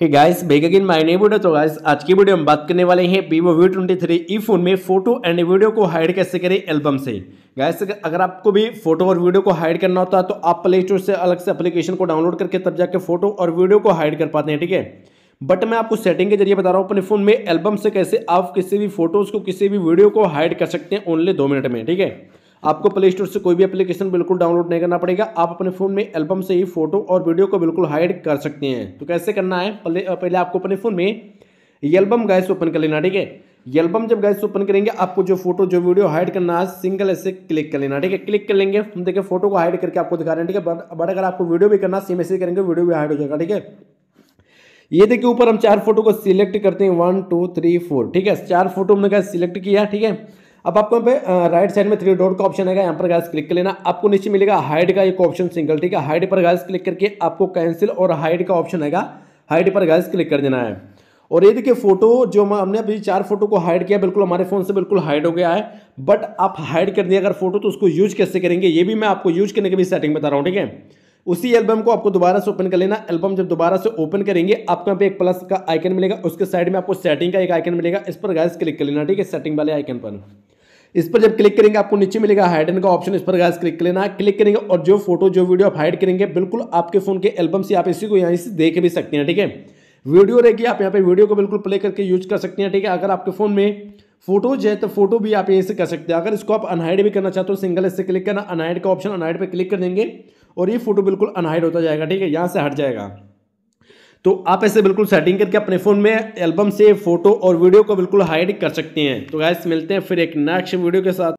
hey guys back again my name video तो guys आज की वीडियो हम बात करने वाले हैं Vivo V twenty three E phone में फोटो एंड वीडियो को हाइड कैसे करें एल्बम से गाइस अगर आपको भी फोटो और वीडियो को हाइड करना होता है तो आप प्ले स्टोर से अलग से एप्लीकेशन को डाउनलोड करके तब जाके फोटो और वीडियो को हाइड कर पाते हैं ठीक है बट मैं आपको सेटिंग के जरिए बता रहा हूँ अपने फोन में एल्बम से कैसे आप किसी भी फोटोज़ को किसी भी वीडियो को हाइड कर सकते हैं ओनली दो मिनट में ठीक है आपको प्ले स्टोर से कोई भी एप्लीकेशन बिल्कुल डाउनलोड नहीं करना पड़ेगा आप अपने फ़ोन में एल्बम से ही फोटो और वीडियो को बिल्कुल हाइड कर सकते हैं तो कैसे करना है पहले आपको अपने फ़ोन में एल्बम गैस ओपन कर लेना ठीक है एल्बम जब गैस ओपन करेंगे आपको जो फोटो जो वीडियो हाइड करना है सिंगल ऐसे क्लिक कर लेना ठीक है क्लिक कर लेंगे हम देखिए फोटो को हाइड करके आपको दिखा रहे हैं ठीक है बट अगर आपको वीडियो भी करना सेम ऐसे करेंगे वीडियो भी हाइड हो जाएगा ठीक है ये देखिए ऊपर हम चार फोटो को सिलेक्ट करते हैं वन टू थ्री फोर ठीक है चार फोटो हमने क्या सिलेक्ट किया ठीक है अब आपको यहाँ पे राइट साइड में थ्री डॉट का ऑप्शन आएगा यहाँ पर गैस क्लिक कर लेना आपको नीचे मिलेगा हाइड का एक ऑप्शन सिंगल ठीक है हाइड पर गैस क्लिक करके आपको कैंसिल और हाइड का ऑप्शन आएगा हाइड पर गैस क्लिक कर देना है और ये देखिए फोटो जो हमने अभी चार फोटो को हाइड किया बिल्कुल हमारे फ़ोन से बिल्कुल हाइड हो गया है बट आप हाइड कर दिए अगर फोटो तो उसको यूज कैसे करेंगे ये भी मैं आपको यूज करने के भी सेटिंग बता रहा हूँ ठीक है उसी एल्बम को आपको दोबारा से ओपन कर लेना एल्बम जब दोबारा से ओपन करेंगे आपको यहाँ पे एक प्लस का आइकन मिलेगा उसके साइड में आपको सेटिंग का एक आइकन मिलेगा इस पर गैस क्लिक कर लेना ठीक है सेटिंग वाले आइकन पर इस पर जब क्लिक करेंगे आपको नीचे मिलेगा हाइड एन का ऑप्शन इस पर गैस क्लिक लेना है क्लिक करेंगे और जो फोटो जो वीडियो आप हाइड करेंगे बिल्कुल आपके फोन के एल्बम से आप इसी को यहाँ से देख भी सकते हैं ठीक है वीडियो रहेगी आप यहाँ पे वीडियो को बिल्कुल प्ले करके यूज कर सकते हैं ठीक है अगर आपके फोन में फोटोज है तो फोटो भी आप यहीं से कर सकते हैं अगर इसको आप अनहाइड भी करना चाहते हो सिंगल इससे क्लिक करना अनहाइड का ऑप्शन अनहाइड पर क्लिक कर देंगे और ये फोटो बिल्कुल अनहाइड होता जाएगा ठीक है यहाँ से हट जाएगा तो आप ऐसे बिल्कुल सेटिंग करके अपने फ़ोन में एल्बम से फोटो और वीडियो को बिल्कुल हाइड कर सकते हैं तो गैस मिलते हैं फिर एक नेक्स्ट वीडियो के साथ